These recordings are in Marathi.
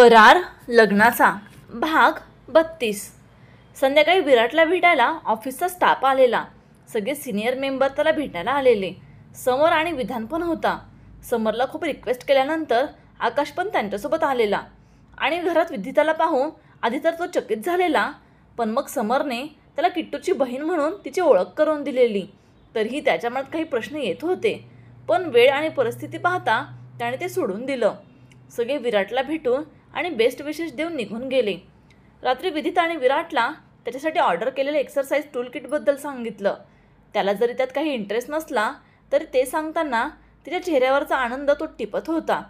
करार लग्नाचा भाग बत्तीस संध्याकाळी विराटला भेटायला ऑफिसचा स्टाफ आलेला सगळे सिनियर मेंबर त्याला भेटायला आलेले समर आणि विधान पण होता समरला खूप रिक्वेस्ट केल्यानंतर आकाश पण त्यांच्यासोबत आलेला आणि घरात विधिताला पाहून आधी तर तो चकित झालेला पण मग समरने त्याला किट्टूची बहीण म्हणून तिची ओळख करून दिलेली तरीही त्याच्या मनात काही प्रश्न येत होते पण वेळ आणि परिस्थिती पाहता त्याने ते सोडून दिलं सगळे विराटला भेटून आणि बेस्ट विशेष देऊन निघून गेले रात्री विदित आणि विराटला त्याच्यासाठी ऑर्डर केलेलं एक्सरसाइज टूल किटबद्दल सांगितलं त्याला जरी त्यात काही इंटरेस्ट नसला तरी ते सांगताना तिच्या चेहऱ्यावरचा आनंद तो टिपत होता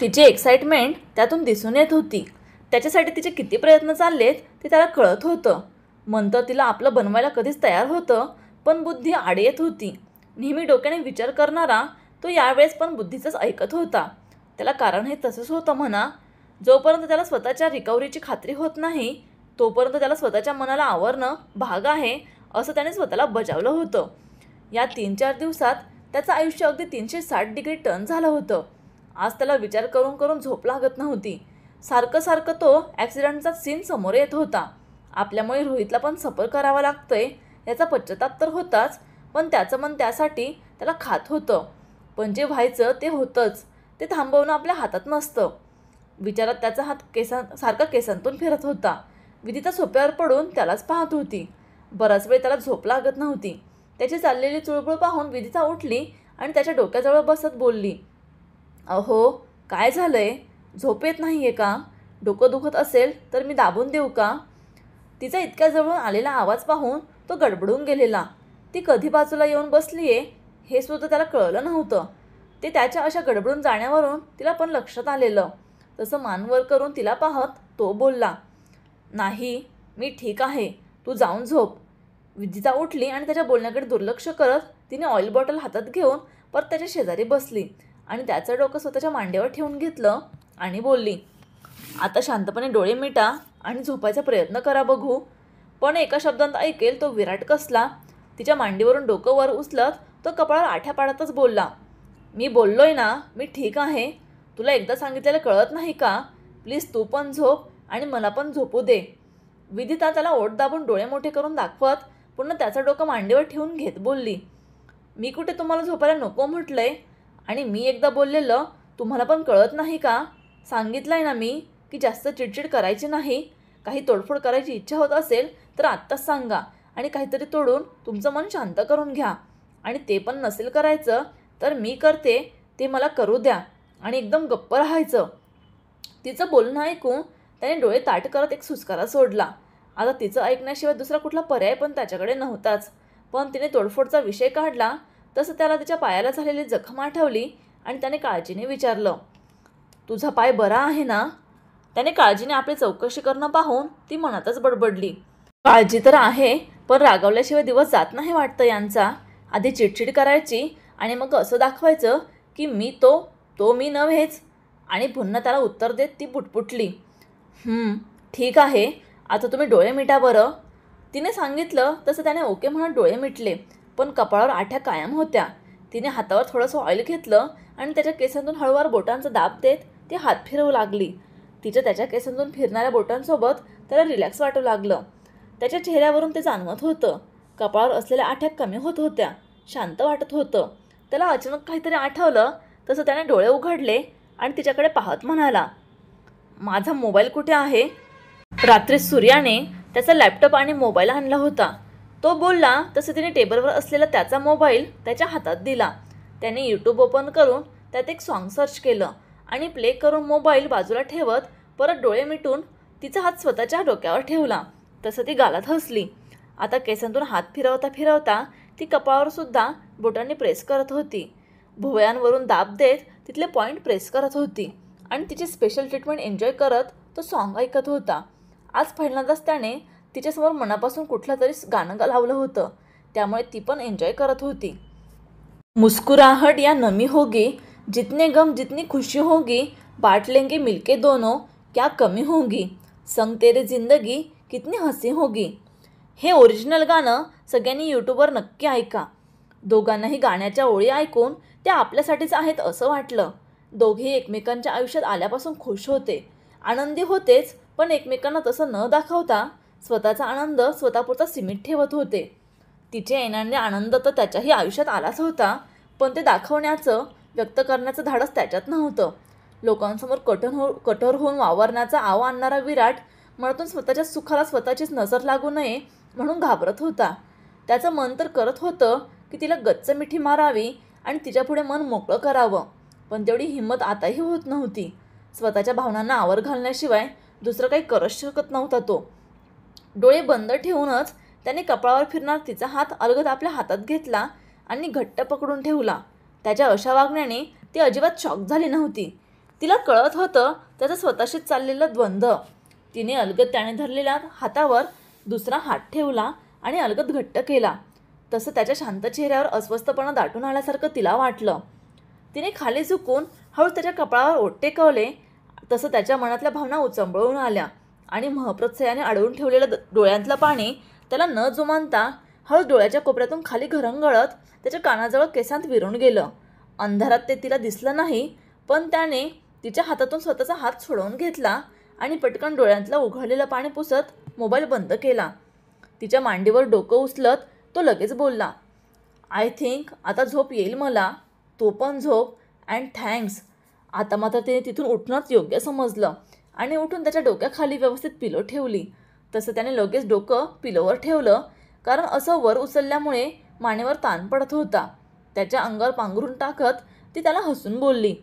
तिची एक्साइटमेंट त्यातून दिसून येत होती त्याच्यासाठी तिचे किती प्रयत्न चाललेत ते त्याला कळत होतं मन तिला आपलं बनवायला कधीच तयार होतं पण बुद्धी आड येत होती नेहमी डोक्याने विचार करणारा तो यावेळेस पण बुद्धीचंच ऐकत होता त्याला कारण हे तसंच होतं म्हणा जोपर्यंत त्याला स्वतःच्या रिकव्हरीची खात्री होत नाही तोपर्यंत त्याला स्वतःच्या मनाला आवरणं भाग आहे असं त्याने स्वतःला बजावलं होतं या तीन चार दिवसात त्याचं आयुष्य अगदी तीनशे साठ डिग्री टर्न झालं होतं आज त्याला विचार करून करून झोप लागत नव्हती सारखं सारखं तो ॲक्सिडेंटचा सीन समोर येत होता आपल्यामुळे रोहितला पण सफर करावा लागतंय याचा पश्चाताप तर होताच पण त्याचं मन त्यासाठी त्याला खात होतं पण जे व्हायचं ते होतंच ते थांबवणं आपल्या हातात नसतं विचारात त्याचा हात केसां सारखा केसांतून फिरत होता विदिता सोप्यावर पडून त्यालाच पाहत होती बराच वेळ त्याला झोप लागत नव्हती त्याची चाललेली चुळबुळ पाहून विदिता उठली आणि त्याच्या डोक्याजवळ बसत बोलली अहो काय झालंय झोप येत नाही आहे का डोकं दुखत असेल तर मी दाबून देऊ का तिचा इतक्या जवळून आलेला आवाज पाहून तो गडबडून गेलेला ती कधी बाजूला येऊन बसली आहे हे सुद्धा त्याला कळलं नव्हतं ते त्याच्या अशा गडबडून जाण्यावरून तिला पण लक्षात आलेलं तसं मानवर करून तिला पाहत तो बोलला नाही मी ठीक आहे तू जाऊन झोप विदिता उठली आणि त्याच्या बोलण्याकडे दुर्लक्ष करत तिने ऑइल बॉटल हातात घेऊन परत त्याच्या शेजारी बसली आणि त्याचं डोकं स्वतःच्या मांडीवर ठेवून घेतलं आणि बोलली आता शांतपणे डोळे मिटा आणि झोपायचा प्रयत्न करा बघू पण एका शब्दांत ऐकेल तो विराट कसला तिच्या मांडीवरून डोकं वर उचलत तो कपाळावर आठ्या पाडातच बोलला मी बोललोय ना मी ठीक आहे तुला एकदा सांगितलेलं कळत नाही का प्लीज तू पण झोप आणि मला पण झोपू दे विदिता त्याला ओट दाबून डोळे मोठे करून दाखवत पुन्हा त्याचं डोकं मांडीवर ठेवून घेत बोलली मी कुठे तुम्हाला झोपायला नको म्हटलंय आणि मी एकदा बोललेलं तुम्हाला पण कळत नाही का सांगितलं आहे ना मी की जास्त चिडचिड करायची नाही काही तोडफोड करायची इच्छा होत असेल तर आत्ताच सांगा आणि काहीतरी तोडून तुमचं मन शांत करून घ्या आणि ते पण नसेल करायचं तर मी करते ते मला करू द्या आणि एकदम गप्प राहायचं तिचं बोलणं ऐकून त्याने डोळे ताट करत एक सुस्कारा सोडला आता तिचं ऐकण्याशिवाय दुसरा कुठला पर्याय पण त्याच्याकडे नव्हताच पण तिने तोडफोडचा विषय काढला तसं त्याला तिच्या पायाला झालेली जखम आठवली आणि त्याने काळजीने विचारलं तुझा पाय बरा आहे ना त्याने काळजीने आपली चौकशी करणं पाहून ती मनातच बडबडली काळजी तर आहे पण रागावल्याशिवाय दिवस जात नाही वाटतं यांचा आधी चिडचिड करायची आणि मग असं दाखवायचं की मी तो तो मी नव्हेच आणि पुन्हा त्याला उत्तर देत ती पुटपुटली ठीक आहे आता तुम्ही डोळे मिटा बरं तिने सांगितलं तसं त्याने ओके म्हणत डोळे मिटले पण कपाळावर आठ्या कायम होत्या तिने हातावर थोडंसं ऑइल घेतलं आणि त्याच्या केसांतून हळूवार बोटांचा दाब देत ती हात फिरवू लागली तिच्या त्याच्या केसांतून फिरणाऱ्या बोटांसोबत त्याला रिलॅक्स वाटू लागलं त्याच्या चेहऱ्यावरून ते जाणवत होतं कपाळावर असलेल्या आठ्या कमी होत होत्या शांत वाटत होतं त्याला अचानक काहीतरी आठवलं तसं त्याने डोळे उघडले आणि तिच्याकडे पाहत म्हणाला माझा मोबाईल कुठे आहे रात्री सूर्याने त्याचा लॅपटॉप आणि मोबाईल आणला होता तो बोलला तसं तिने टेबलवर असलेला त्याचा मोबाईल त्याच्या हातात दिला त्याने यूट्यूब ओपन करून त्यात एक सॉन्ग सर्च केलं आणि प्ले करून मोबाईल बाजूला ठेवत परत डोळे मिटून तिचा हात स्वतःच्या डोक्यावर ठेवला तसं ती गालात हसली आता केसांतून हात फिरवता फिरवता ती कपाळावर सुद्धा बोटांनी प्रेस करत होती भुवयांवरून दाब देत तिथले पॉईंट प्रेस करत होती आणि तिची स्पेशल ट्रीटमेंट एन्जॉय करत तो सॉन्ग ऐकत होता आज पहिल्यांदाच त्याने तिच्यासमोर मनापासून कुठलं तरी गाणं लावलं होतं त्यामुळे ती पण एन्जॉय करत होती मुस्कुराहट या नमी होगी जितने गम जितनी खुशी होगी बाट लेंगे मिलके दोनों क्या कमी होगी संग तेरे जिंदगी कितनी हसी होगी हे ओरिजिनल गाणं सगळ्यांनी यूट्यूबवर नक्की ऐका दोघांनाही गाण्याच्या ओळी ऐकून त्या आपल्यासाठीच आहेत असं वाटलं दोघेही एकमेकांच्या आयुष्यात आल्यापासून खुश होते आनंदी होतेच पण एकमेकांना तसं न दाखवता स्वतःचा आनंद स्वतःपुरता सीमित ठेवत होते तिचे येणाऱ्या आनंद तर त्याच्याही आयुष्यात आलाच होता पण ते दाखवण्याचं व्यक्त करण्याचं धाडस त्याच्यात नव्हतं लोकांसमोर कठोर हो कठोर होऊन वावरण्याचा आव आणणारा विराट मनातून स्वतःच्या सुखाला स्वतःचीच नजर लागू नये म्हणून घाबरत होता त्याचं मन तर करत होतं की तिला गच्च मिठी मारावी आणि तिच्यापुढे मन मोकळं करावं पण तेवढी हिंमत आताही होत नव्हती स्वतःच्या भावनांना आवर घालण्याशिवाय दुसरं काही करू शकत नव्हता तो डोळे बंद ठेवूनच त्याने कपाळावर फिरणार तिचा हात अलगद आपल्या हातात घेतला आणि घट्ट पकडून ठेवला त्याच्या अशा वागण्याने ती अजिबात शॉक झाली नव्हती तिला कळत होतं त्याचं स्वतःशीच चाललेलं द्वंद्व तिने अलगद त्याने धरलेल्या हातावर दुसरा हात ठेवला आणि अलगद घट्ट केला तसं त्याच्या शांत चेहऱ्यावर अस्वस्थपणा दाटून आल्यासारखं तिला वाटलं तिने खाली झुकून हळू त्याच्या कपाळावर ओट टेकवले तसं त्याच्या मनातल्या भावना उचंबळून आल्या आणि महप्रत्सयाने अडवून ठेवलेलं डोळ्यातलं पाणी त्याला न जुमानता हळू डोळ्याच्या कोपऱ्यातून खाली घरंगळत त्याच्या कानाजवळ केसांत विरून गेलं अंधारात ते तिला दिसलं नाही पण त्याने तिच्या हातातून स्वतःचा हात सोडवून घेतला आणि पटकन डोळ्यांतलं उघडलेलं पाणी पुसत मोबाईल बंद केला तिच्या मांडीवर डोकं उचलत तो लगेच बोलला आय थिंक आता झोप येईल मला तो पण झोप अँड थँक्स आता मात्र त्याने तिथून उठणंच योग्य समजलं आणि उठून त्याच्या डोक्याखाली व्यवस्थित पिलो ठेवली तसं त्याने लगेच डोकं पिलोवर ठेवलं कारण असं वर उचलल्यामुळे मानेवर ताण पडत होता त्याच्या अंगावर पांघरून टाकत ती त्याला हसून बोलली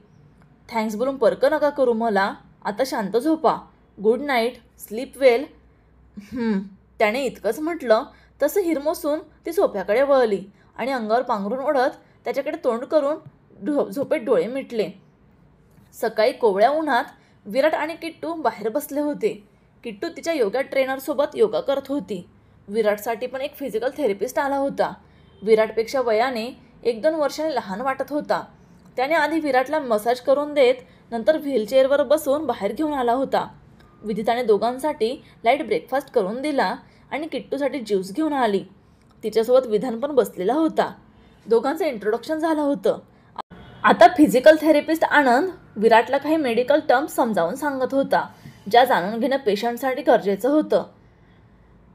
थँक्स बोलून परकं नका करू मला आता शांत झोपा गुड नाईट स्लीप वेल त्याने इतकंच म्हटलं तसं हिरमोसून ती झोप्याकडे वळली आणि अंगावर पांघरून ओढत त्याच्याकडे तोंड करून ढो झोपेत डोळे मिटले सकाळी कोवळ्या उन्हात विराट आणि किट्टू बाहेर बसले होते किट्टू तिच्या योगा ट्रेनरसोबत योगा करत होती विराटसाठी पण एक फिजिकल थेरपिस्ट आला होता विराटपेक्षा वयाने एक दोन वर्षाने लहान वाटत होता त्याने आधी विराटला मसाज करून देत नंतर व्हीलचेअरवर बसून बाहेर घेऊन आला होता विदिताने दोघांसाठी लाईट ब्रेकफास्ट करून दिला आणि किट्टूसाठी ज्यूस घेऊन आली तिच्यासोबत विधान पण बसलेला होता दोघांचं इंट्रोडक्शन झालं होतं आता फिजिकल थेरपिस्ट आनंद विराटला काही मेडिकल टर्म्स समजावून सांगत होता ज्या जाणून घेणं पेशंटसाठी गरजेचं होतं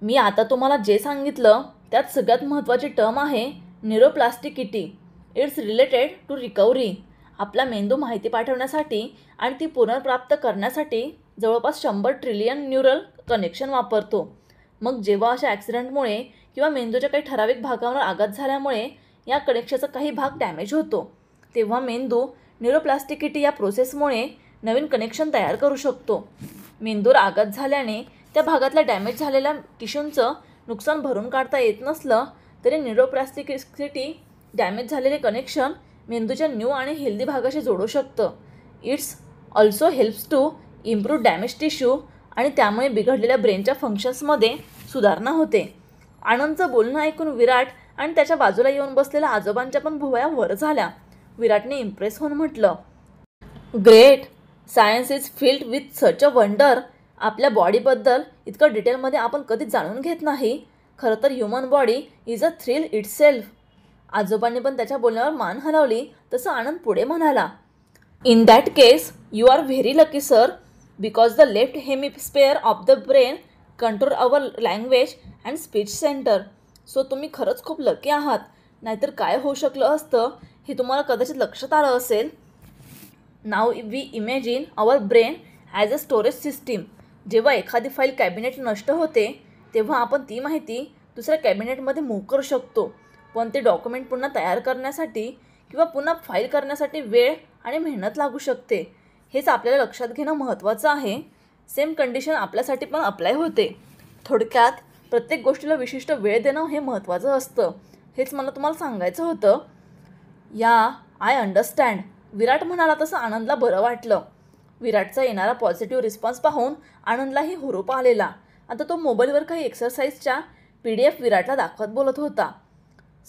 मी आता तुम्हाला जे सांगितलं त्यात सगळ्यात महत्त्वाची टर्म आहे न्युरोप्लास्टिकिटी इट्स रिलेटेड टू रिकव्हरी आपला मेंदू माहिती पाठवण्यासाठी आणि ती पुनर्प्राप्त करण्यासाठी जवळपास शंभर ट्रिलियन न्यूरल कनेक्शन वापरतो मग जेव्हा अशा ॲक्सिडेंटमुळे किंवा मेंदूच्या काही ठराविक भागावर आघात झाल्यामुळे या कनेक्शनचा काही भाग डॅमेज होतो तेव्हा मेंदू न्यूरोप्लास्टिकिटी या प्रोसेसमुळे नवीन कनेक्शन तयार करू शकतो मेंदूर आघात झाल्याने त्या भागातल्या डॅमेज झालेल्या टिश्यूंचं नुकसान भरून काढता येत नसलं तरी न्यूरोप्लास्टिकिटी डॅमेज झालेले कनेक्शन मेंदूच्या न्यू आणि हेल्दी भागाशी जोडू शकतं it's also helps to improve damage tissue आणि त्यामुळे बिघडलेल्या ब्रेनच्या फंक्शन्समध्ये सुधारणा होते आनंदचं बोलणं ऐकून विराट आणि त्याच्या बाजूला येऊन बसलेल्या आजोबांच्या पण भुवया वर झाल्या विराटने इम्प्रेस होऊन म्हटलं great science is filled with such a wonder आपल्या बॉडीबद्दल इतकं डिटेलमध्ये आपण कधीच जाणून घेत नाही खरं तर human body is a thrill self आजोबांनी पण त्याच्या बोलण्यावर मान हलवली तसं आनंद पुढे म्हणाला in that case you R very lucky sir because the left hemisphere of the brain control our language and speech centre so तुम्ही खरंच खूप लकी आहात नाहीतर काय होऊ शकलं असतं हे तुम्हाला कदाचित लक्षात आलं असेल now we imagine our brain as a storage system जेव्हा एखादी फाईल कॅबिनेट नष्ट होते तेव्हा आपण ती माहिती दुसऱ्या कॅबिनेटमध्ये मूव करू शकतो पण ते डॉक्युमेंट पुन्हा तयार करण्यासाठी किंवा पुन्हा फाईल करण्यासाठी वेळ आणि मेहनत लागू शकते हेच आपल्याला लक्षात घेणं महत्त्वाचं आहे सेम कंडिशन आपल्यासाठी पण अप्लाय होते थोडक्यात प्रत्येक गोष्टीला विशिष्ट वेळ देणं हे महत्त्वाचं असतं हेच मला तुम्हाला सांगायचं होतं या आय अंडरस्टँड विराट म्हणाला तसं आनंदला बरं वाटलं विराटचा येणारा पॉझिटिव्ह रिस्पॉन्स पाहून आनंदलाही हुरूप आलेला आता तो मोबाईलवर काही एक्सरसाइजच्या पी डी एफ विराटला दाखवत बोलत होता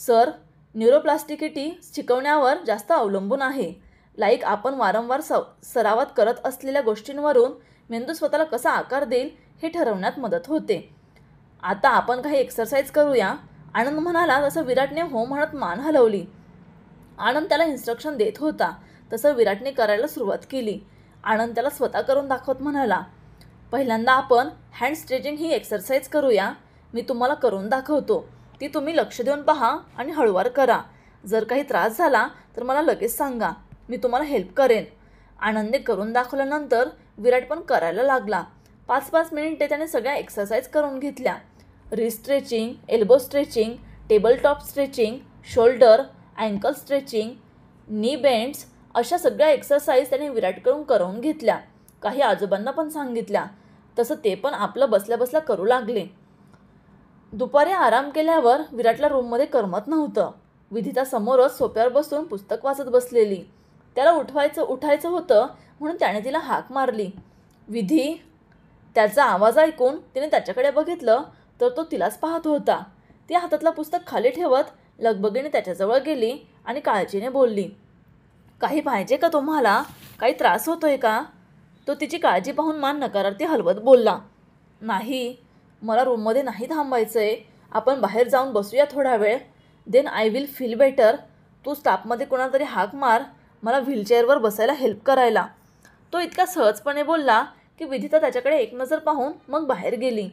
सर न्यूरोप्लास्टिकिटी शिकवण्यावर जास्त अवलंबून आहे लाईक आपण वारंवार स सरावात करत असलेल्या गोष्टींवरून मेंदू स्वतःला कसा आकार देईल हे ठरवण्यात मदत होते आता आपण काही एक्सरसाइज करूया आनंद म्हणाला तसं विराटने हो म्हणत मान हलवली आनंद त्याला इन्स्ट्रक्शन देत होता तसं विराटने करायला सुरुवात केली आनंद त्याला स्वतः करून दाखवत म्हणाला पहिल्यांदा आपण हँड स्ट्रेचिंग ही एक्सरसाइज करूया मी तुम्हाला करून दाखवतो ती तुम्ही लक्ष देऊन पहा आणि हळूवार करा जर काही त्रास झाला तर मला लगेच सांगा मी तुम्हाला हेल्प करेन आनंदने करून दाखवल्यानंतर विराट पण करायला लागला पाच पाच मिनिटे त्याने सगळ्या एक्सरसाइज करून घेतल्या री stretching elbow stretching table top stretching shoulder uncle stretching नी बेंड्स अशा सगळ्या एक्सरसाइज त्याने विराटकडून करून घेतल्या काही आजोबांना पण सांगितल्या तसं ते पण आपलं बसल्या बसल्या करू लागले दुपारी आराम केल्यावर विराटला रूममध्ये करमत नव्हतं विधिता समोरच सोप्यावर बसून पुस्तक वाचत बसलेली त्याला उठवायचं उठायचं होतं म्हणून त्याने तिला हाक मारली विधी त्याचा आवाज ऐकून तिने त्याच्याकडे बघितलं तर तो तिलाच पाहत होता ती हातातलं पुस्तक खाली ठेवत लगबगीने त्याच्याजवळ गेली आणि काळजीने बोलली काही पाहिजे का तुम्हाला काही त्रास होतोय का तो तिची काळजी पाहून मान नकारार्थी हलवत बोलला नाही मला रूममध्ये नाही थांबायचं आहे आपण बाहेर जाऊन बसूया थोडा वेळ then I will feel better तू स्टाफमध्ये कोणातरी हाक मार मला व्हीलचेअरवर बसायला हेल्प करायला तो इतका सहजपणे बोलला की विधिता त्याच्याकडे एक नजर पाहून मग बाहेर गेली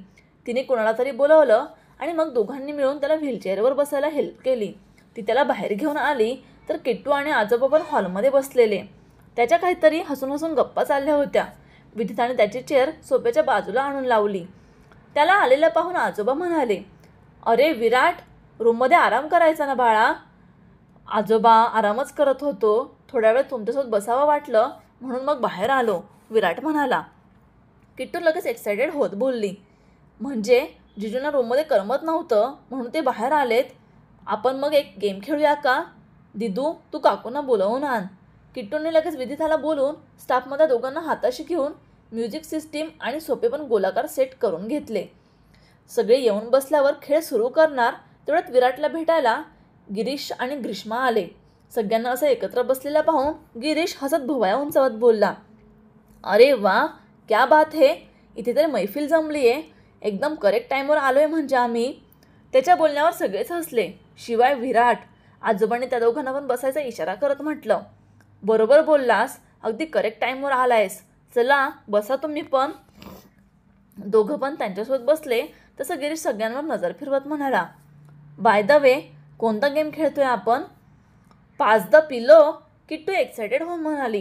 तिने कोणाला तरी बोलावलं आणि मग दोघांनी मिळून त्याला व्हीलचेअरवर बसायला हेल्प केली ती त्याला बाहेर घेऊन आली तर किट्टू आणि आजोबा पण हॉलमध्ये बसलेले त्याच्या काहीतरी हसून हसून गप्पा चालल्या होत्या विधिताने त्याची चेअर सोप्याच्या बाजूला आणून लावली त्याला आलेला पाहून आजोबा म्हणाले अरे विराट रूममध्ये आराम करायचा ना बाळा आजोबा आरामच करत होतो थोड्या वेळ तुमच्यासोबत बसावं वाटलं म्हणून मग बाहेर आलो विराट म्हणाला किट्टू लगेच एक्सायटेड होत बोलली म्हणजे जिजूंना रूममध्ये करमत नव्हतं म्हणून ते बाहेर आलेत आपण मग एक गेम खेळूया का दिदू तू काकूंना बोलवून आण किट्टूने लगेच विधिताला बोलून स्टाफमध्ये दोघांना हाताशी घेऊन म्युझिक सिस्टीम आणि सोपे पण गोलाकार सेट करून घेतले सगळे येऊन बसल्यावर खेळ सुरू करणार तेवढ्यात विराटला भेटायला गिरीश आणि ग्रीष्मा आले सगळ्यांना असं एकत्र बसलेला पाहून गिरीश हसत भुवाया उंचावत बोलला अरे वा क्या बात हे इथे तर मैफिल जमली आहे एकदम करेक्ट टाईमवर आलो आहे म्हणजे आम्ही त्याच्या बोलण्यावर सगळेच हसले शिवाय विराट आजोबांनी त्या दोघांना पण बसायचा इशारा करत म्हटलं बरोबर बोललास अगदी करेक्ट टाईमवर आलायस चला बसा तुम्ही पण दोघं पण त्यांच्यासोबत बसले तसं गिरीश सगळ्यांवर नजर फिरवत म्हणाला बाय द वे कोणता गेम खेळतोय आपण पाचदा द पिलो किट्टू एक्सायटेड होऊन म्हणाली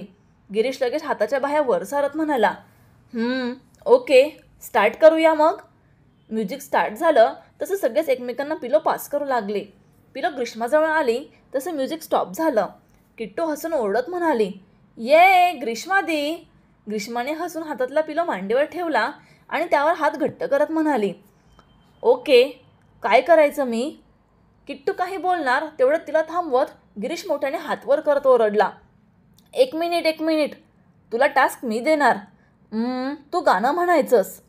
गिरीश लगेच हाताच्या बाह्या वर सारत म्हणाला ओके स्टार्ट करूया मग म्युझिक स्टार्ट झालं तसं सगळेच एकमेकांना पिलो पास करू लागले पिलो ग्रीष्माजवळ आली तसं म्युझिक स्टॉप झालं किट्टू हसून ओरडत म्हणाली ये ग्रीष्मा दी ग्रीष्माने हसून हातातला पिलो मांडीवर ठेवला आणि त्यावर हात घट्ट करत म्हणाली ओके काय करायचं मी किट्टू काही बोलणार तेवढं तिला थांबवत गिरीश मोठ्याने हातवर करत ओरडला एक मिनिट एक मिनिट तुला टास्क मी देणार तू गाणं म्हणायचंस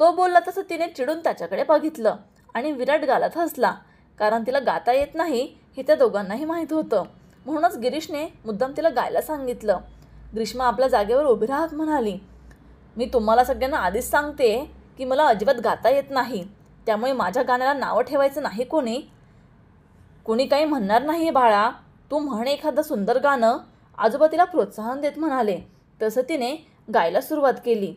तो बोलला तसं तिने चिडून त्याच्याकडे बघितलं आणि विराट गालात हसला कारण तिला गाता येत नाही हे त्या दोघांनाही माहीत होतं म्हणूनच गिरीशने मुद्दाम तिला गायला सांगितलं ग्रीष्मा आपल्या जागेवर उभी राहत म्हणाली मी तुम्हाला सगळ्यांना आधीच सांगते की मला अजिबात गाता येत नाही त्यामुळे माझ्या गाण्याला नावं ठेवायचं नाही कोणी कोणी काही म्हणणार नाही बाळा तू म्हण एखादं सुंदर गाणं आजोबा तिला प्रोत्साहन देत म्हणाले तसं तिने गायला सुरुवात केली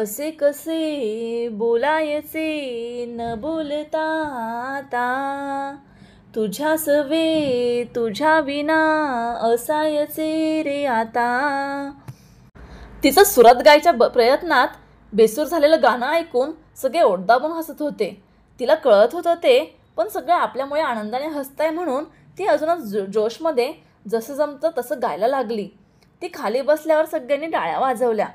असे कसे बोलायचे न बोलता आता तुझ्या सवे तुझ्या विना असायचे रे आता तिचं सुरात गायच्या प्रयत्नात बेसूर झालेलं गाणं ऐकून सगळे ओढदाबून हसत होते तिला कळत होतं ते पण सगळे आपल्यामुळे आनंदाने हसताय म्हणून ती अजूनच जो जोशमध्ये जसं जमतं तसं गायला लागली ती खाली बसल्यावर सगळ्यांनी टाळ्या वाजवल्या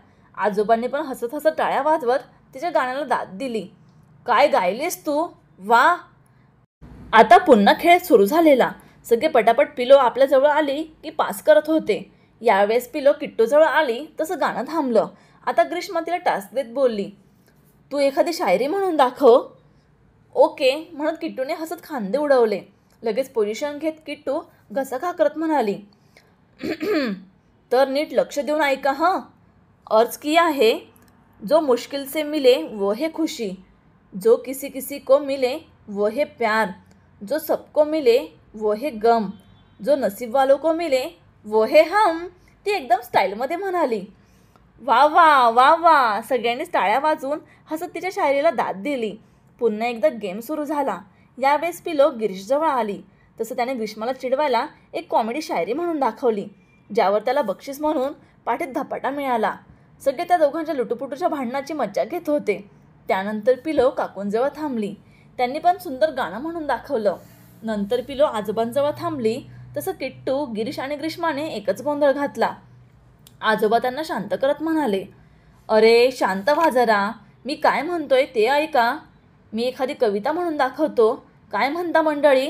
आजोबांनी पण हसत हसत टाळ्या वाजवत तिच्या गाण्याला दाद दिली काय गायलीस तू वा आता पुन्हा खेळ सुरू झालेला सगळे पटापट पिलो आपल्याजवळ आली की पास करत होते यावेळेस पिलो किट्टूजवळ आली तसं गाणं थांबलं आता ग्रीष्म तिला टास्क देत बोलली तू एखादी शायरी म्हणून दाखव ओके म्हणत किट्टूने हसत खांदे उडवले लगेच पोझिशन घेत किट्टू घसखा करत म्हणाली तर नीट लक्ष देऊन ऐका हं अर्ज किया आहे जो मुश्किल से मिले वो है खुशी जो किसी किसी को मिले वो है प्यार जो सबको मिले वो हे गम जो नसीब वालों को मिले वो है हम ती एकदम स्टाईलमध्ये म्हणाली वा वा वा वा सगळ्यांनीच टाळ्या वाजून हसत तिच्या शायरीला दाद दिली पुन्हा एकदा गेम सुरू झाला यावेळेस पिलो गिरीशजवळ आली तसं त्याने ग्रीष्माला चिडवायला एक कॉमेडी शायरी म्हणून दाखवली ज्यावर त्याला बक्षीस म्हणून पाठीत धपाटा मिळाला सगळे त्या दोघांच्या लुटुपुटूच्या भांडणाची मज्जा घेत होते त्यानंतर पिलो काकूंजवळ थांबली त्यांनी पण सुंदर गाणं म्हणून दाखवलं नंतर पिलो आजोबांजवळ थांबली तसं किट्टू गिरीश आणि ग्रीष्माने एकच गोंधळ घातला आजोबा त्यांना शांत करत म्हणाले अरे शांत व्हा मी काय म्हणतोय ते ऐका मी एखादी कविता म्हणून दाखवतो काय म्हणता मंडळी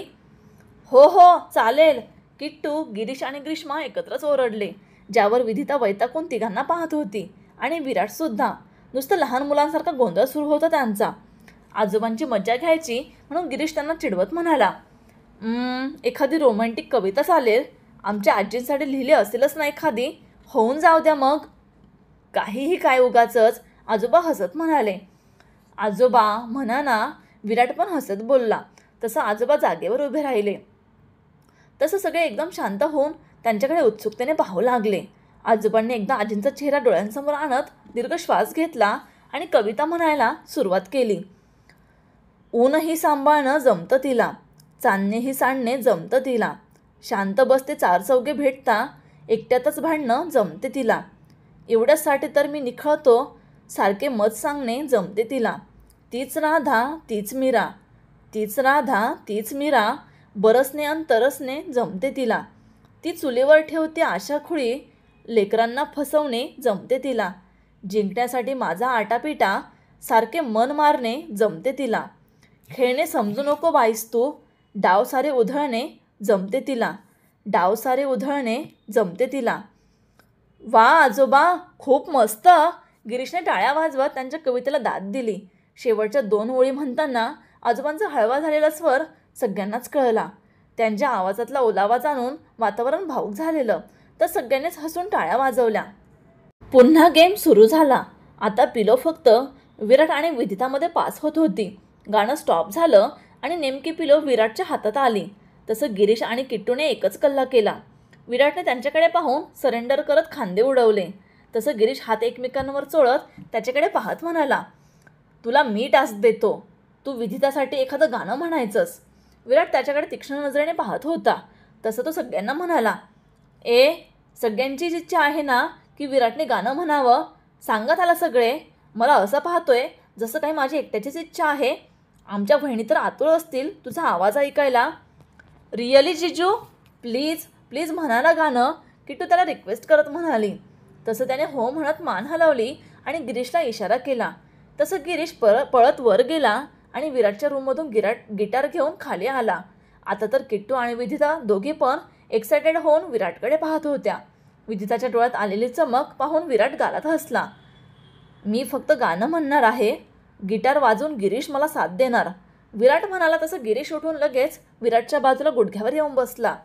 हो हो चालेल किट्टू गिरीश आणि ग्रीष्मा एकत्रच ओरडले ज्यावर विधिता वैताकून तिघांना पाहत होती आणि विराटसुद्धा नुसतं लहान मुलांसारखा गोंधळ सुरू होता त्यांचा आजोबांची मज्जा घ्यायची म्हणून गिरीश त्यांना चिडवत म्हणाला एखादी रोमॅन्टिक कविता चालेल आमच्या आजींसाठी लिहिली असेलच ना एखादी होऊन जाऊ द्या मग काहीही काय उगाचंच आजोबा हसत म्हणाले आजोबा म्हणाना ना विराट पण हसत बोलला तसं आजोबा जागेवर उभे राहिले तसं सगळे एकदम शांत होऊन त्यांच्याकडे उत्सुकतेने पाहू लागले आजोबांनी एकदा आजींचा चेहरा डोळ्यांसमोर आणत दीर्घ श्वास घेतला आणि कविता म्हणायला सुरुवात केली ऊनही सांभाळणं जमतं तिला चांदणेही सांडणे जमतं तिला शांत बसते चार चौघे भेटता एकट्यातच भांडणं जमते तिला एवढ्यासाठी तर मी निखळतो सारखे मत सांगणे जमते तिला तीच राधा तीच मीरा तीच राधा तीच मीरा बरसने आणि तरसने जमते तिला ती चुलीवर ठेवते आशा खुळी लेकरांना फसवणे जमते तिला जिंकण्यासाठी माझा आटापिटा सारखे मन मारणे जमते तिला खेळणे समजू नको बाईस तू डाव सारे उधळणे जमते तिला डाव सारे उधळणे जमते तिला वा आजोबा खूप मस्त गिरीशने टाळ्या वाजवत त्यांच्या कवितेला दाद दिली शेवटच्या दोन ओळी म्हणताना आजोबांचा हळवा झालेला स्वर सगळ्यांनाच कळला त्यांच्या आवाजातला ओलावा जाणून वातावरण भाऊक झालेलं तर सगळ्यांनीच हसून टाळ्या वाजवल्या पुन्हा गेम सुरू झाला आता पिलो फक्त विराट आणि विदितामध्ये पास होत होती गाणं स्टॉप झालं आणि नेमकी पिलो विराटच्या हातात आली तसं गिरीश आणि किट्टूने एकच कल्ला केला विराटने त्यांच्याकडे पाहून सरेंडर करत खांदे उडवले तसं गिरीश हात एकमेकांवर चोळत त्याच्याकडे पाहत म्हणाला तुला मी टास्क देतो तू विधितासाठी एखादं गाणं म्हणायचंस विराट त्याच्याकडे तीक्ष्ण नजरेने पाहत होता तसं तो सगळ्यांना म्हणाला ए सगळ्यांचीच इच्छा आहे ना की विराटने गाणं म्हणावं सांगत आला सगळे मला असं पाहतोय जसं काही माझी एकट्याचीच इच्छा आहे आमच्या बहिणी तर आतुळ असतील तुझा आवाज ऐकायला रिअली जिजू प्लीज प्लीज म्हणा ना गाणं तू त्याला रिक्वेस्ट करत म्हणाली तसं त्याने हो म्हणत मान हलवली आणि गिरीशला इशारा केला तसं गिरीश पर पळत वर गेला आणि विराटच्या रूममधून गिराट गिटार घेऊन खाली आला आता तर किट्टू आणि विधिता दोघी पण एक्सायटेड होऊन विराटकडे पाहत होत्या विधिताच्या डोळ्यात आलेली चमक पाहून विराट गालात हसला मी फक्त गाणं म्हणणार आहे गिटार वाजून गिरीश मला साथ देणार विराट म्हणाला तसं गिरीश उठून लगेच विराटच्या बाजूला गुडघ्यावर येऊन बसला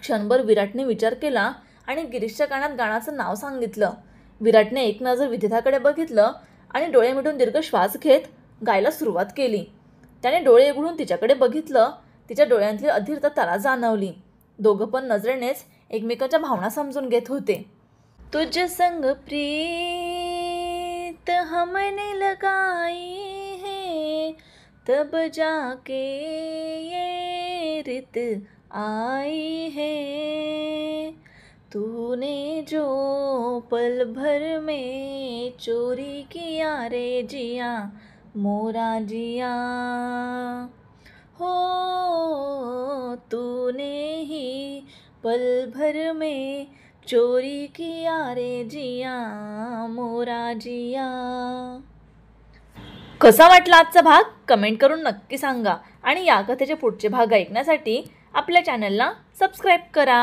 क्षणभर विराटने विचार केला आणि गिरीशच्या कानात गाण्याचं नाव सांगितलं विराटने एक नजर विधिताकडे बघितलं आणि डोळे मिटून दीर्घ श्वास घेत गायला सुरुवात केली त्याने डोळे उघडून तिच्याकडे बघितलं तिच्या डोळ्यांतली अधीरता त्याला जाणवली दोघं पण नजरेनेच एकमेकाच्या भावना समजून घेत होते तुझ संग प्रीत हमने लगाई तब जाके ये रित आई है तूने जो पल भर में चोरी किया रे जिया मोरा जिया हो तूने ही पल भर में चोरी किया रे जिया मोरा जिया कसा वाटला आजचा भाग कमेंट करून नक्की सांगा आणि या कथेचे पुढचे भाग ऐकण्यासाठी आपल्या चॅनलला सबस्क्राईब करा